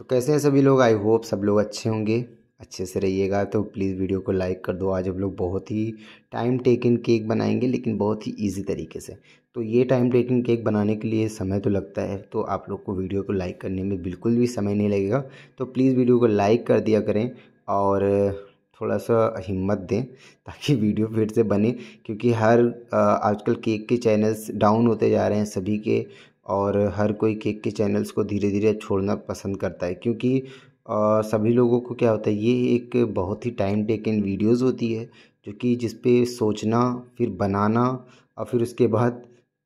तो कैसे हैं सभी लोग आई होप सब लोग अच्छे होंगे अच्छे से रहिएगा तो प्लीज़ वीडियो को लाइक कर दो आज हम लोग बहुत ही टाइम टेकिंग केक बनाएंगे लेकिन बहुत ही इजी तरीके से तो ये टाइम टेकिंग केक बनाने के लिए समय तो लगता है तो आप लोग को वीडियो को लाइक करने में बिल्कुल भी समय नहीं लगेगा तो प्लीज़ वीडियो को लाइक कर दिया करें और थोड़ा सा हिम्मत दें ताकि वीडियो फिर से बने क्योंकि हर आजकल केक के चैनल्स डाउन होते जा रहे हैं सभी के और हर कोई केक के चैनल्स को धीरे धीरे छोड़ना पसंद करता है क्योंकि आ, सभी लोगों को क्या होता है ये एक बहुत ही टाइम टेकन वीडियोस होती है जो कि जिस सोचना फिर बनाना और फिर उसके बाद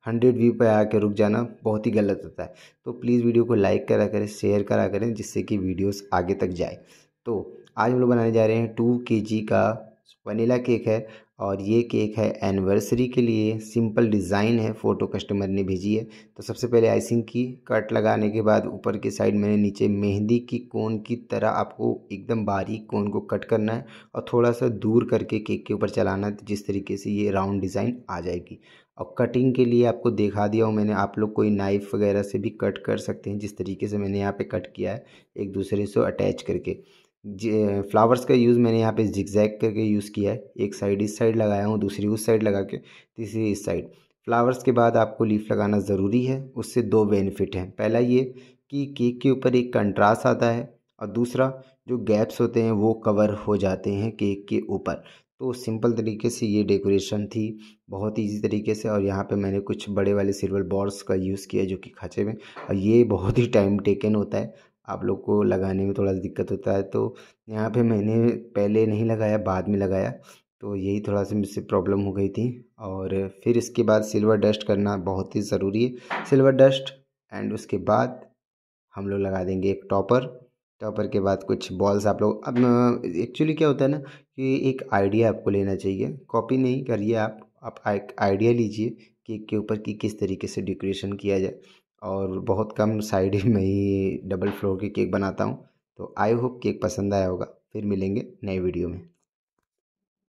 हंड्रेड व्यू पर आकर रुक जाना बहुत ही गलत होता है तो प्लीज़ वीडियो को लाइक करा करें शेयर करा करें जिससे कि वीडियोस आगे तक जाए तो आज हम लोग बनाने जा रहे हैं टू के जी का वनीला केक है और ये केक है एनिवर्सरी के लिए सिंपल डिज़ाइन है फ़ोटो कस्टमर ने भेजी है तो सबसे पहले आइसिंग की कट लगाने के बाद ऊपर के साइड मैंने नीचे मेहंदी की कोन की तरह आपको एकदम बारीक कोन को कट करना है और थोड़ा सा दूर करके केक के ऊपर चलाना है तो जिस तरीके से ये राउंड डिज़ाइन आ जाएगी और कटिंग के लिए आपको दिखा दिया हूँ मैंने आप लोग कोई नाइफ़ वगैरह से भी कट कर सकते हैं जिस तरीके से मैंने यहाँ पर कट किया है एक दूसरे से अटैच करके फ्लावर्स का यूज़ मैंने यहाँ पे जिगजैग करके यूज़ किया है एक साइड इस साइड लगाया हूँ दूसरी उस साइड लगा के तीसरी इस साइड फ्लावर्स के बाद आपको लीफ लगाना ज़रूरी है उससे दो बेनिफिट हैं पहला ये कि केक के ऊपर एक कंट्रास्ट आता है और दूसरा जो गैप्स होते हैं वो कवर हो जाते हैं केक के ऊपर तो सिंपल तरीके से ये डेकोरेशन थी बहुत इजी तरीके से और यहाँ पे मैंने कुछ बड़े वाले सिल्वर बॉर्ड्स का यूज़ किया जो कि खाचे में और ये बहुत ही टाइम टेकन होता है आप लोग को लगाने में थोड़ा दिक्कत होता है तो यहाँ पे मैंने पहले नहीं लगाया बाद में लगाया तो यही थोड़ा सा मुझसे प्रॉब्लम हो गई थी और फिर इसके बाद सिल्वर डस्ट करना बहुत ही ज़रूरी है सिल्वर डस्ट एंड उसके बाद हम लोग लगा देंगे एक टॉपर टॉपर के बाद कुछ बॉल्स आप लोग अब एक्चुअली क्या होता है ना कि एक आइडिया आपको लेना चाहिए कॉपी नहीं करिए आप आप एक आइडिया लीजिए केक के ऊपर कि किस तरीके से डेकोरेशन किया जाए और बहुत कम साइड में ही डबल फ्लोर की केक बनाता हूँ तो आई होप केक पसंद आया होगा फिर मिलेंगे नए वीडियो में